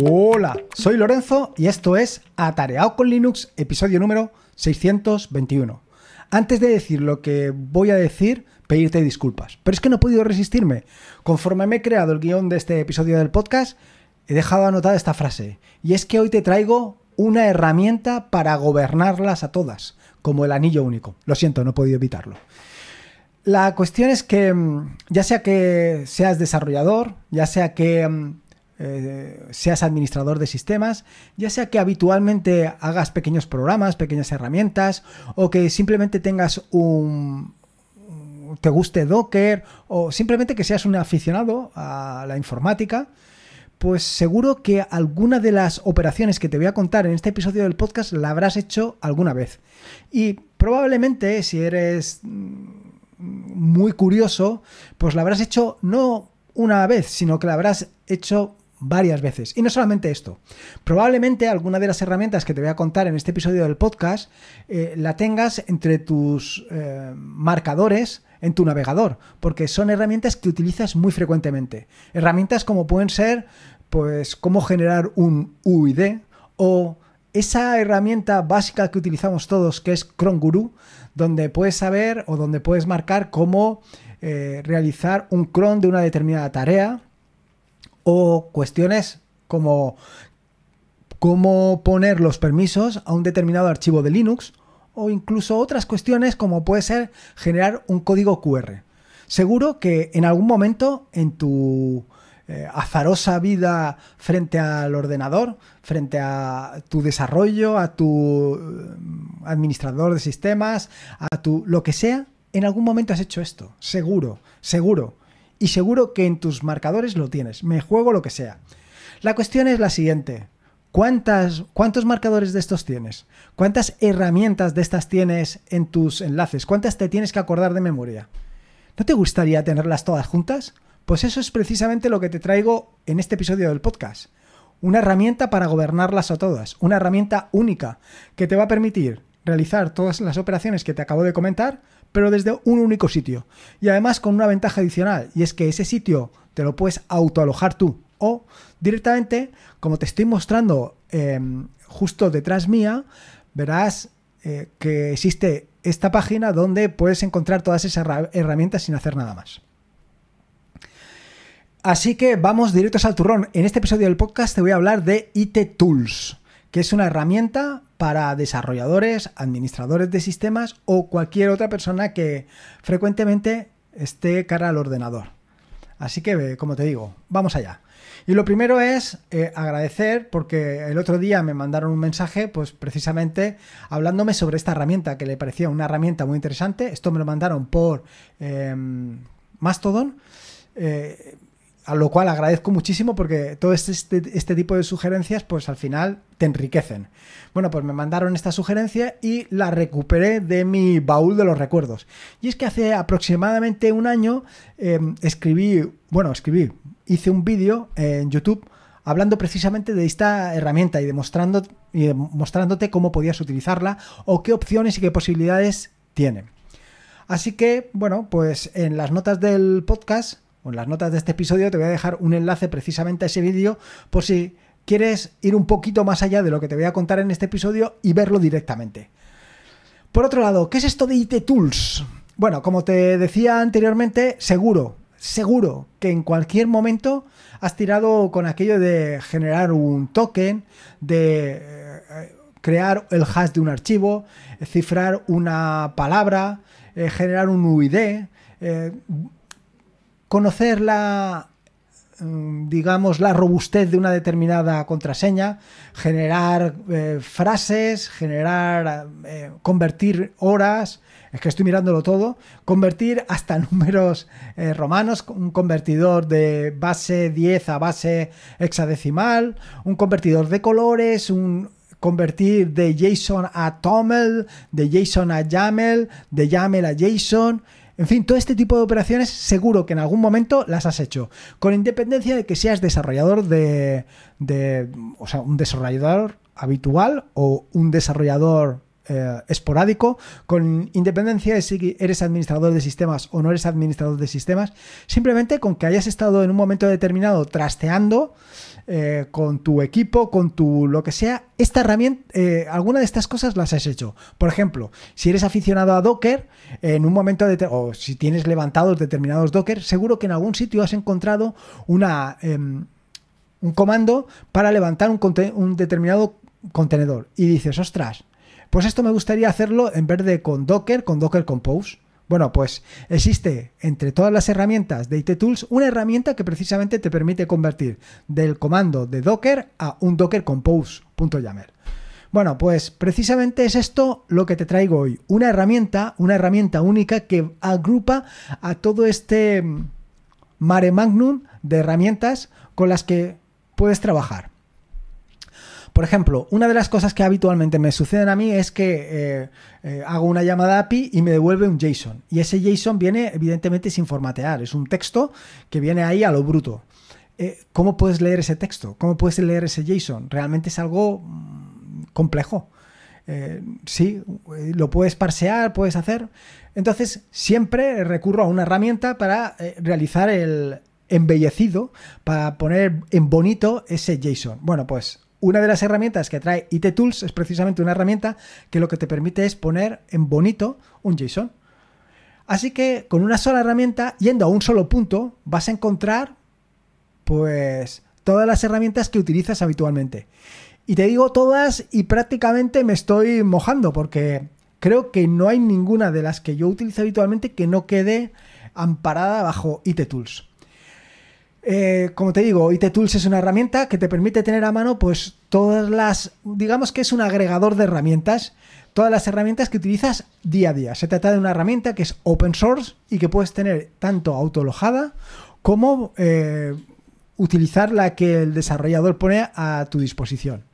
Hola, soy Lorenzo y esto es Atareado con Linux, episodio número 621. Antes de decir lo que voy a decir, pedirte disculpas, pero es que no he podido resistirme. Conforme me he creado el guión de este episodio del podcast, he dejado anotada esta frase, y es que hoy te traigo una herramienta para gobernarlas a todas, como el anillo único. Lo siento, no he podido evitarlo. La cuestión es que, mm, ya sea que seas desarrollador, ya sea que mm, eh, seas administrador de sistemas, ya sea que habitualmente hagas pequeños programas, pequeñas herramientas, o que simplemente tengas un, te guste Docker o simplemente que seas un aficionado a la informática, pues seguro que alguna de las operaciones que te voy a contar en este episodio del podcast la habrás hecho alguna vez. Y probablemente si eres mm, muy curioso, pues la habrás hecho no una vez, sino que la habrás hecho varias veces. Y no solamente esto. Probablemente alguna de las herramientas que te voy a contar en este episodio del podcast eh, la tengas entre tus eh, marcadores en tu navegador, porque son herramientas que utilizas muy frecuentemente. Herramientas como pueden ser, pues, cómo generar un UID o esa herramienta básica que utilizamos todos, que es Chrome Guru, donde puedes saber o donde puedes marcar cómo eh, realizar un cron de una determinada tarea o cuestiones como cómo poner los permisos a un determinado archivo de Linux o incluso otras cuestiones como puede ser generar un código QR. Seguro que en algún momento en tu eh, azarosa vida frente al ordenador, frente a tu desarrollo, a tu eh, administrador de sistemas, a tu lo que sea, en algún momento has hecho esto, seguro, seguro y seguro que en tus marcadores lo tienes. Me juego lo que sea. La cuestión es la siguiente. ¿Cuántas, ¿Cuántos marcadores de estos tienes? ¿Cuántas herramientas de estas tienes en tus enlaces? ¿Cuántas te tienes que acordar de memoria? ¿No te gustaría tenerlas todas juntas? Pues eso es precisamente lo que te traigo en este episodio del podcast. Una herramienta para gobernarlas a todas, una herramienta única que te va a permitir realizar todas las operaciones que te acabo de comentar pero desde un único sitio. Y además con una ventaja adicional, y es que ese sitio te lo puedes autoalojar tú. O directamente, como te estoy mostrando em, justo detrás mía, verás eh, que existe esta página donde puedes encontrar todas esas herramientas sin hacer nada más. Así que vamos directos al turrón. En este episodio del podcast te voy a hablar de IT Tools, que es una herramienta para desarrolladores, administradores de sistemas o cualquier otra persona que frecuentemente esté cara al ordenador. Así que, eh, como te digo, vamos allá. Y lo primero es eh, agradecer porque el otro día me mandaron un mensaje, pues precisamente hablándome sobre esta herramienta que le parecía una herramienta muy interesante. Esto me lo mandaron por em, Mastodon. Eh, a lo cual agradezco muchísimo porque todo este, este, este, tipo de sugerencias, pues al final te enriquecen. Bueno, pues me mandaron esta sugerencia y la recuperé de mi baúl de los recuerdos. Y es que hace aproximadamente un año em, escribí, bueno, escribí, hice un vídeo en YouTube hablando precisamente de esta herramienta y demostrando y mostrándote cómo podías utilizarla o qué opciones y qué posibilidades tiene. Así que, bueno, pues en las notas del podcast en las notas de este episodio te voy a dejar un enlace precisamente a ese vídeo por si quieres ir un poquito más allá de lo que te voy a contar en este episodio y verlo directamente. Por otro lado, ¿qué es esto de IT Tools? Bueno, como te decía anteriormente, seguro, seguro que en cualquier momento has tirado con aquello de generar un token, de eh, crear el hash de un archivo, cifrar una palabra, eh, generar un UID, eh, conocer la mm, digamos la robustez de una determinada contraseña, generar eh, frases, generar eh, convertir horas, es que estoy mirándolo todo, convertir hasta números eh, romanos, un convertidor de base 10 a base hexadecimal, un convertidor de colores, un convertir de JSON a TOML, de JSON a YAML, de YAML a JSON en fin, todo este tipo de operaciones seguro que en algún momento las has hecho, con independencia de que seas desarrollador de, o sea, un desarrollador habitual o un desarrollador eh, esporádico, con independencia de si eres administrador de sistemas o no eres administrador de sistemas, simplemente con que hayas estado en un momento determinado trasteando eh, con tu equipo, con tu lo que sea, esta herramienta, eh, alguna de estas cosas las has hecho. Por ejemplo, si eres aficionado a Docker, en un momento de, o si tienes levantados determinados Docker, seguro que en algún sitio has encontrado una, em, un comando para levantar un, un determinado contenedor. Y dices, ostras, pues esto me gustaría hacerlo en vez de con Docker, con Docker Compose. Bueno, pues existe entre todas las herramientas de IT Tools una herramienta que precisamente te permite convertir del comando de Docker a un Docker Compose.yaml. Bueno, pues precisamente es esto lo que te traigo hoy, una herramienta, una herramienta única que agrupa a todo este mm, mare magnum de herramientas con las que puedes trabajar. Por ejemplo, una de las cosas que habitualmente me suceden a mí es que eh, eh, hago una llamada API y me devuelve un JSON. Y ese JSON viene evidentemente sin formatear, es un texto que viene ahí a lo bruto. Eh, ¿Cómo puedes leer ese texto? ¿Cómo puedes leer ese JSON? Realmente es algo mm, complejo. sí, lo puedes parsear, puedes hacer. Entonces, siempre recurro a una herramienta para realizar el embellecido, para poner en bonito ese JSON. Bueno, pues una de las herramientas que trae IT Tools es precisamente una herramienta que lo que te permite es poner en bonito un JSON. Así que con una sola herramienta, yendo a un solo punto, vas a encontrar pues todas las herramientas que utilizas habitualmente. Y te digo todas y prácticamente me estoy mojando porque creo que no hay ninguna de las que yo utilizo habitualmente que no quede amparada bajo IT Tools. Eh, como te digo, IT Tools es una herramienta que te permite tener a mano, pues, todas las. Digamos que es un agregador de herramientas. Todas las herramientas que utilizas día a día. Se trata de una herramienta que es open source y que puedes tener tanto autolojada como eh, utilizar la que el desarrollador pone a tu disposición.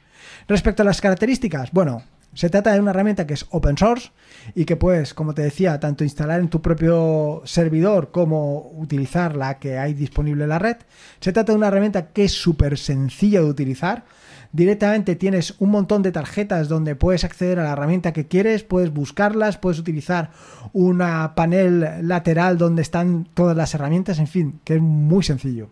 Respecto a las características, bueno, se trata de una herramienta que es open source, y que puedes, como te decía, tanto instalar en tu propio servidor como utilizar la que hay disponible en la red. Se trata de una herramienta que es súper sencilla de utilizar. Directamente tienes un montón de tarjetas donde puedes acceder a la herramienta que quieres, puedes buscarlas, puedes utilizar una panel lateral donde están todas las herramientas, en fin, que es muy sencillo.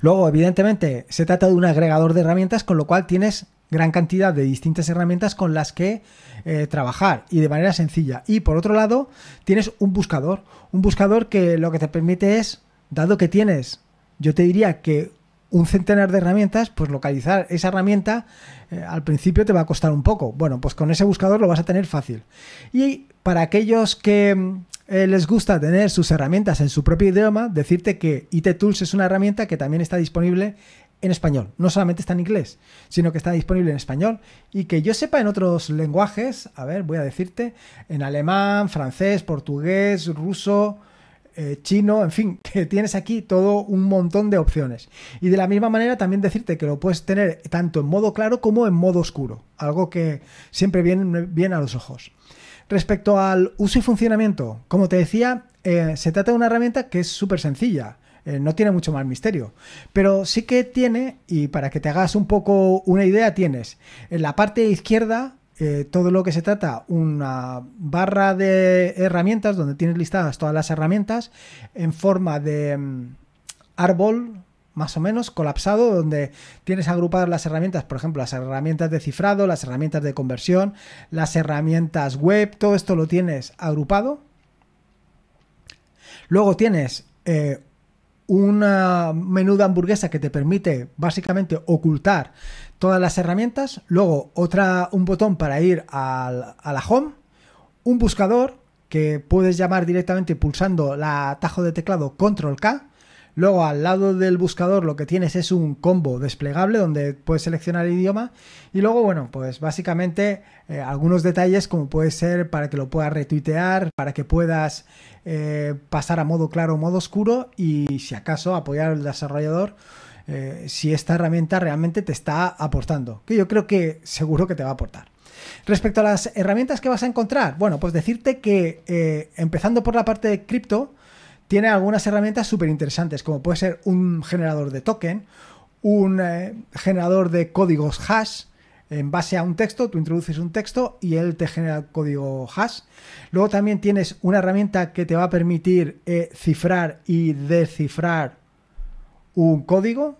Luego, evidentemente, se trata de un agregador de herramientas, con lo cual tienes gran cantidad de distintas herramientas con las que eh, trabajar y de manera sencilla. Y por otro lado, tienes un buscador, un buscador que lo que te permite es, dado que tienes, yo te diría que un centenar de herramientas, pues localizar esa herramienta eh, al principio te va a costar un poco. Bueno, pues con ese buscador lo vas a tener fácil. Y para aquellos que eh, les gusta tener sus herramientas en su propio idioma, decirte que IT Tools es una herramienta que también está disponible en español. No solamente está en inglés, sino que está disponible en español y que yo sepa en otros lenguajes, a ver, voy a decirte, en alemán, francés, portugués, ruso, eh, chino, en fin, que tienes aquí todo un montón de opciones. Y de la misma manera también decirte que lo puedes tener tanto en modo claro como en modo oscuro, algo que siempre viene bien a los ojos. Respecto al uso y funcionamiento, como te decía, eh, se trata de una herramienta que es súper sencilla. Eh, no tiene mucho más misterio. Pero sí que tiene, y para que te hagas un poco una idea, tienes en la parte izquierda eh, todo lo que se trata, una barra de herramientas donde tienes listadas todas las herramientas en forma de mm, árbol más o menos colapsado donde tienes agrupadas las herramientas, por ejemplo, las herramientas de cifrado, las herramientas de conversión, las herramientas web, todo esto lo tienes agrupado. Luego tienes eh, una menú de hamburguesa que te permite básicamente ocultar todas las herramientas, luego otra, un botón para ir a la home, un buscador que puedes llamar directamente pulsando la atajo de teclado control K, Luego al lado del buscador lo que tienes es un combo desplegable donde puedes seleccionar el idioma. Y luego, bueno, pues básicamente eh, algunos detalles como puede ser para que lo puedas retuitear, para que puedas eh, pasar a modo claro o modo oscuro y si acaso apoyar al desarrollador. Eh, si esta herramienta realmente te está aportando, que yo creo que seguro que te va a aportar. Respecto a las herramientas que vas a encontrar, bueno, pues decirte que empezando por la parte de cripto, tiene algunas herramientas súper interesantes, como puede ser un generador de token, un eh, generador de códigos hash. En base a un texto, tú introduces un texto y él te genera el código hash. Luego también tienes una herramienta que te va a permitir eh, cifrar y descifrar un código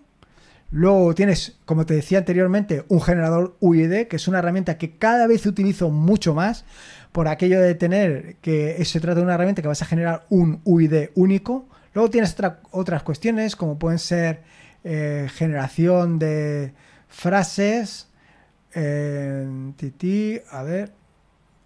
Luego tienes, como te decía anteriormente, un generador UID, que es una herramienta que cada vez utilizo mucho más por aquello de tener que se trata de una herramienta que vas a generar un UID único. Luego tienes otras cuestiones, como pueden ser eh, generación de frases, eh, a ver,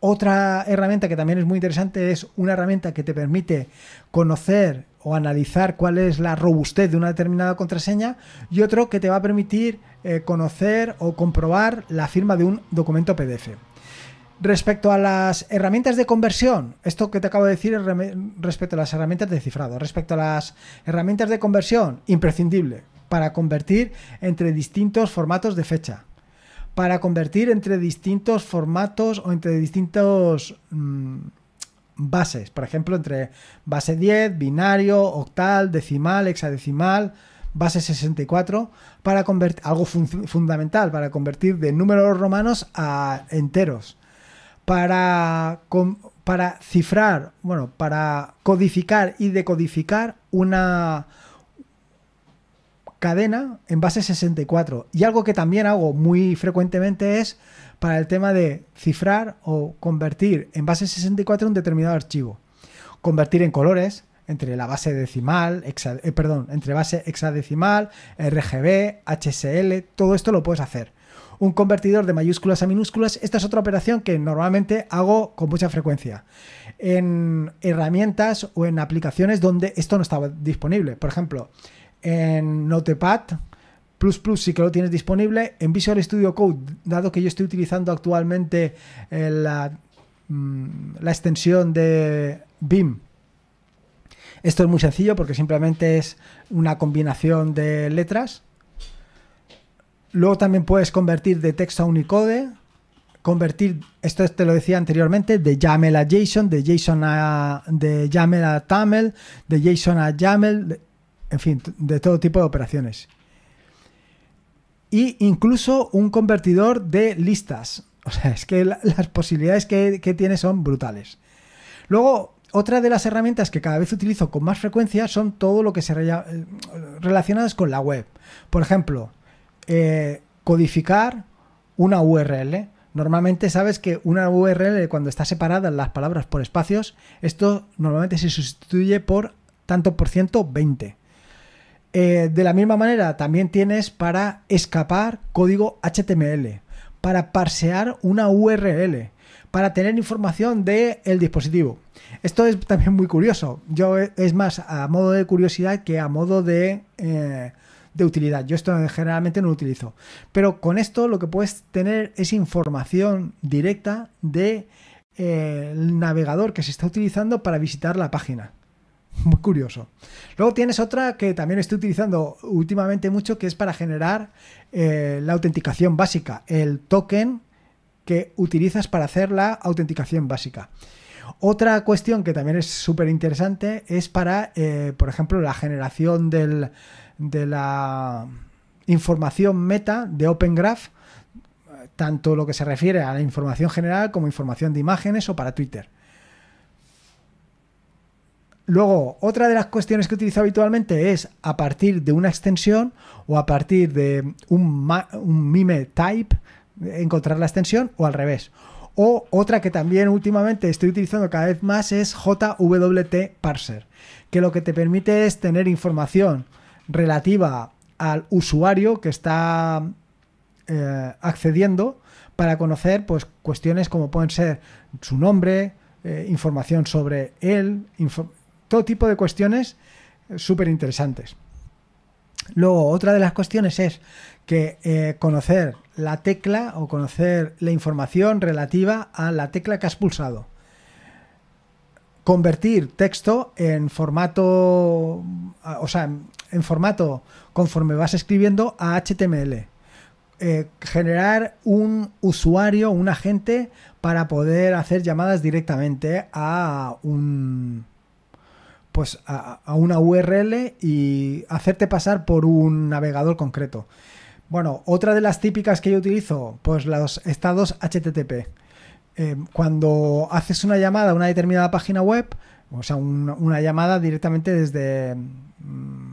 otra herramienta que también es muy interesante es una herramienta que te permite conocer o analizar cuál es la robustez de una determinada contraseña y otro que te va a permitir eh, conocer o comprobar la firma de un documento PDF. Respecto a las herramientas de conversión, esto que te acabo de decir es respecto a las herramientas de cifrado, respecto a las herramientas de conversión, imprescindible para convertir entre distintos formatos de fecha para convertir entre distintos formatos o entre distintos mm, bases. Por ejemplo, entre base 10, binario, octal, decimal, hexadecimal, base 64, para convertir algo fundamental, para convertir de números romanos a enteros. Para, para cifrar, bueno, para codificar y decodificar una cadena en base 64. Y algo que también hago muy frecuentemente es para el tema de cifrar o convertir en base 64 un determinado archivo. Convertir en colores entre la base decimal, eh, perdón, entre base hexadecimal, RGB, HSL, todo esto lo puedes hacer. Un convertidor de mayúsculas a minúsculas, esta es otra operación que normalmente hago con mucha frecuencia en herramientas o en aplicaciones donde esto no estaba disponible. Por ejemplo, en Notepad, Plus Plus sí que lo tienes disponible. En Visual Studio Code, dado que yo estoy utilizando actualmente eh, mm, la, extensión de BIM. Esto es muy sencillo porque simplemente es una combinación de letras. Luego también puedes convertir de texto a Unicode. Convertir, esto te lo decía anteriormente, de YAML a JSON, de JSON a de YAML a TAML, de JSON a YAML, en fin, de todo tipo de operaciones. Y incluso un convertidor de listas. O sea, es que las posibilidades que, tiene son brutales. Luego, otra de las herramientas que cada vez utilizo con más frecuencia son todo lo que se eh, relaciona con la web. Por ejemplo, eh, codificar una URL. Normalmente sabes que una URL cuando está separada las palabras por espacios, esto normalmente se sustituye por tanto por ciento 20. Eh, de la misma manera, también tienes para escapar código HTML, para parsear una URL, para tener información del el dispositivo. Esto es también muy curioso. Yo eh, es más a modo de curiosidad que a modo de, eh, de utilidad. Yo esto generalmente no lo utilizo. Pero con esto lo que puedes tener es información directa de navegador que se está utilizando para visitar la página. Muy curioso. Luego tienes otra que también estoy utilizando últimamente mucho, que es para generar eh, la autenticación básica, el token que utilizas para hacer la autenticación básica. Otra cuestión que también es súper interesante es para, eh, por ejemplo, la generación de la información meta de Open Graph, tanto lo que se refiere a la información general como información de imágenes o para Twitter. Luego, otra de las cuestiones que utilizo habitualmente es a partir de una extensión o a partir de un, mime type, encontrar la extensión o al revés. O otra que también últimamente estoy utilizando cada vez más es JWT Parser, que lo que te permite es tener información relativa al usuario que está eh, accediendo para conocer pues, cuestiones como pueden ser su nombre, eh, información sobre él, todo tipo de cuestiones súper interesantes. Luego, otra de las cuestiones es que eh, conocer la tecla o conocer la información relativa a la tecla que has pulsado. Convertir texto en formato, o sea, en formato conforme vas escribiendo a HTML. Eh, generar un usuario, un agente para poder hacer llamadas directamente a un, pues a, una URL y hacerte pasar por un navegador concreto. Bueno, otra de las típicas que yo utilizo, pues los estados HTTP. Eh, cuando haces una llamada a una determinada página web, o sea, una llamada directamente desde... Mm,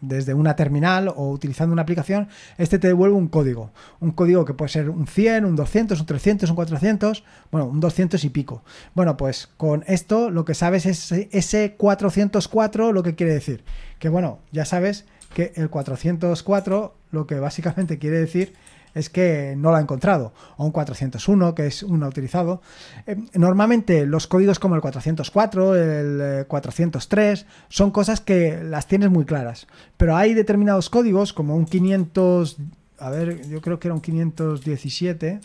desde una terminal o utilizando una aplicación, este te devuelve un código. Un código que puede ser un 100, un 200, un 300, un 400, bueno, un 200 y pico. Bueno, pues con esto lo que sabes es ese 404 lo que quiere decir. Que bueno, ya sabes que el 404 lo que básicamente quiere decir es que no lo ha encontrado, o un 401, que es uno utilizado. Eh, normalmente los códigos como el 404, el 403, eh, son cosas que las tienes muy claras, pero hay determinados códigos como un 500, a ver, yo creo que era un 517,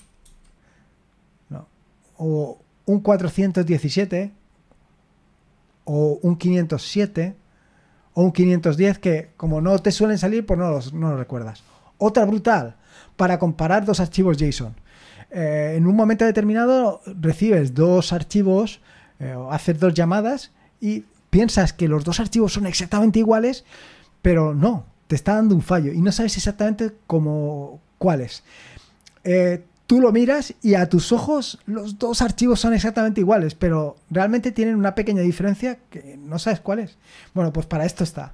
no, o un 417, o un 507 o un 510 que como no te suelen salir, pues no no los recuerdas. Otra brutal, para comparar dos archivos JSON. Eh, en un momento determinado recibes dos archivos, eh, haces dos llamadas y piensas que los dos archivos son exactamente iguales, pero no, te está dando un fallo y no sabes exactamente cómo, cuáles. Eh, tú lo miras y a tus ojos los dos archivos son exactamente iguales, pero realmente tienen una pequeña diferencia que no sabes cuál es. Bueno, pues para esto está.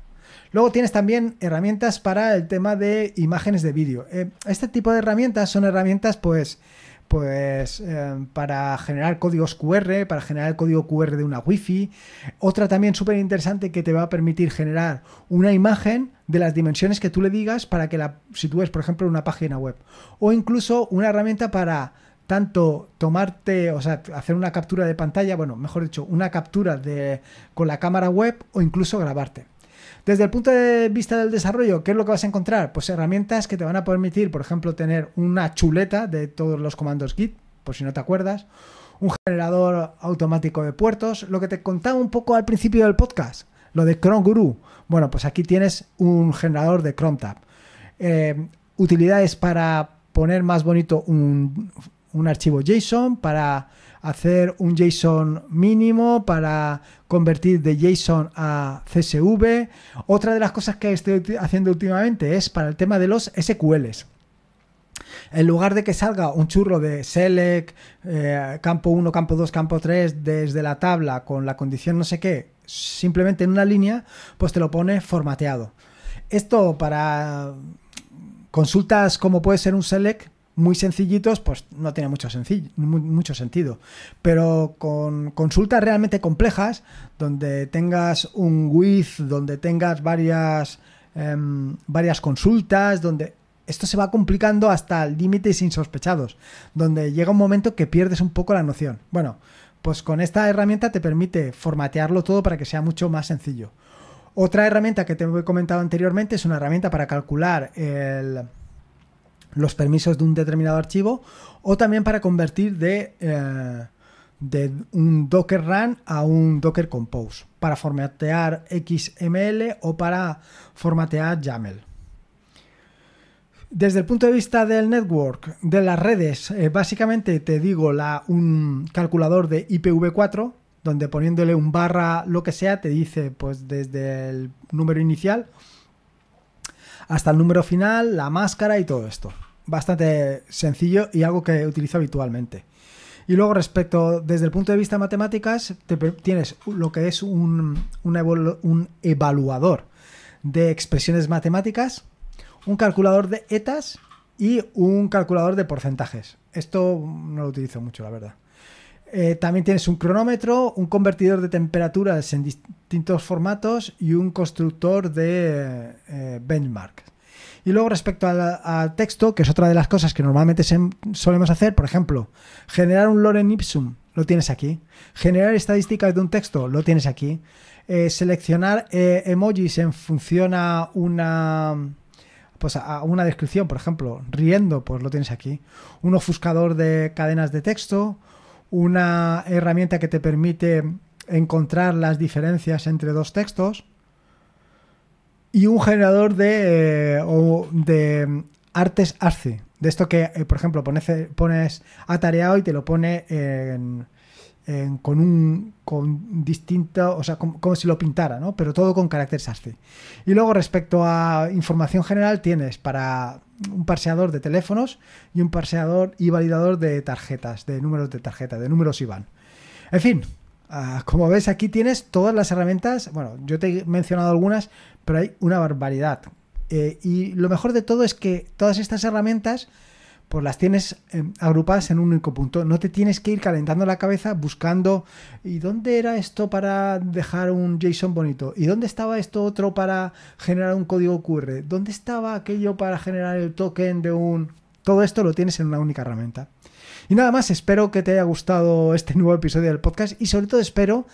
Luego tienes también herramientas para el tema de imágenes de vídeo. Eh, este tipo de herramientas son herramientas pues pues eh, para generar códigos QR, para generar el código QR de una Wi-Fi. Otra también súper interesante que te va a permitir generar una imagen de las dimensiones que tú le digas para que la sitúes, por ejemplo, en una página web. O incluso una herramienta para tanto tomarte, o sea, hacer una captura de pantalla, bueno, mejor dicho, una captura de, con la cámara web o incluso grabarte. Desde el punto de vista del desarrollo, ¿qué es lo que vas a encontrar? Pues herramientas que te van a permitir, por ejemplo, tener una chuleta de todos los comandos Git, por si no te acuerdas, un generador automático de puertos, lo que te contaba un poco al principio del podcast, lo de Chrome Guru. Bueno, pues aquí tienes un generador de Chrome Tab. Eh, utilidades para poner más bonito un archivo JSON, para hacer un JSON mínimo para convertir de JSON a CSV. Otra de las cosas que estoy haciendo últimamente es para el tema de los SQLs. En lugar de que salga un churro de select, eh, campo 1, campo 2, campo 3, desde la tabla con la condición no sé qué, simplemente en una línea, pues te lo pone formateado. Esto para consultas como puede ser un select, muy sencillitos, pues no tiene mucho, sencillo, mucho sentido. Pero con consultas realmente complejas, donde tengas un with, donde tengas varias, em, varias consultas, donde esto se va complicando hasta límites insospechados, donde llega un momento que pierdes un poco la noción. Bueno, pues con esta herramienta te permite formatearlo todo para que sea mucho más sencillo. Otra herramienta que te he comentado anteriormente es una herramienta para calcular el, los permisos de un determinado archivo o también para convertir de, eh, de un Docker Run a un Docker Compose para formatear XML o para formatear YAML. Desde el punto de vista del network, de las redes, eh, básicamente te digo la, un calculador de IPv4, donde poniéndole un barra lo que sea, te dice pues desde el número inicial hasta el número final, la máscara y todo esto. Bastante sencillo y algo que utilizo habitualmente. Y luego respecto, desde el punto de vista de matemáticas, tienes lo que es un, un, evaluador de expresiones matemáticas, un calculador de etas y un calculador de porcentajes. Esto no lo utilizo mucho, la verdad. Eh, también tienes un cronómetro, un convertidor de temperaturas en distintos formatos y un constructor de benchmarks. benchmark. Y luego respecto al, texto, que es otra de las cosas que normalmente solemos hacer, por ejemplo, generar un lorem ipsum, lo tienes aquí. Generar estadísticas de un texto, lo tienes aquí. Eh, seleccionar eh, emojis en función a una pues a una descripción, por ejemplo, riendo, pues lo tienes aquí. Un ofuscador de cadenas de texto, una herramienta que te permite encontrar las diferencias entre dos textos y un generador de, eh, de artes arce, De esto que, eh, por ejemplo, pones, pones, atareado y te lo pone en, con un con distinto, o sea, como, si lo pintara, ¿no? Pero todo con carácter sastre Y luego respecto a información general tienes para un parseador de teléfonos y un parseador y validador de tarjetas, de números de tarjeta, de números IBAN. En fin, ah, como ves aquí tienes todas las herramientas, bueno, yo te he mencionado algunas, pero hay una barbaridad. Eh, y lo mejor de todo es que todas estas herramientas pues las tienes eh, agrupadas en un único punto. No te tienes que ir calentando la cabeza buscando ¿y dónde era esto para dejar un JSON bonito? ¿Y dónde estaba esto otro para generar un código QR? ¿Dónde estaba aquello para generar el token de un... Todo esto lo tienes en una única herramienta. Y nada más, espero que te haya gustado este nuevo episodio del podcast y sobre todo espero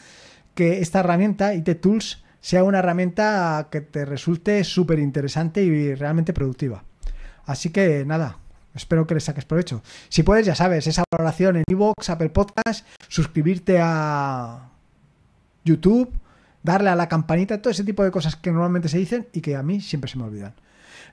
que esta herramienta IT Tools sea una herramienta que te resulte súper interesante y realmente productiva. Así que nada, Espero que le saques provecho. Si puedes, ya sabes, esa valoración en iVoox, Apple Podcast, suscribirte a YouTube, darle a la campanita, todo ese tipo de cosas que normalmente se dicen y que a mí siempre se me olvidan.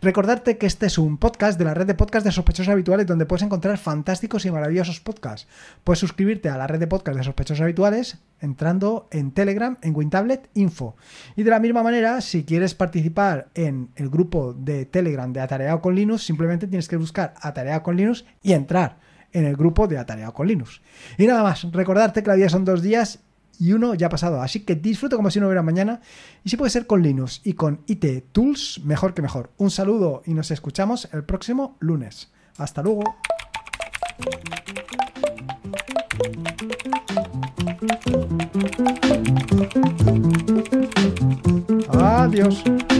Recordarte que este es un podcast de la red de podcast de sospechosos habituales donde puedes encontrar fantásticos y maravillosos podcasts. Puedes suscribirte a la red de podcast de sospechosos habituales entrando en Telegram en WinTablet Info. Y de la misma manera, si quieres participar en el grupo de Telegram de Atareado con Linux, simplemente tienes que buscar Atareado con Linux y entrar en el grupo de Atareado con Linux. Y nada más, recordarte que la vida son dos días y uno ya ha pasado, así que disfruta como si no hubiera mañana y si puede ser con Linux y con IT Tools, mejor que mejor. Un saludo y nos escuchamos el próximo lunes. Hasta luego. Adiós.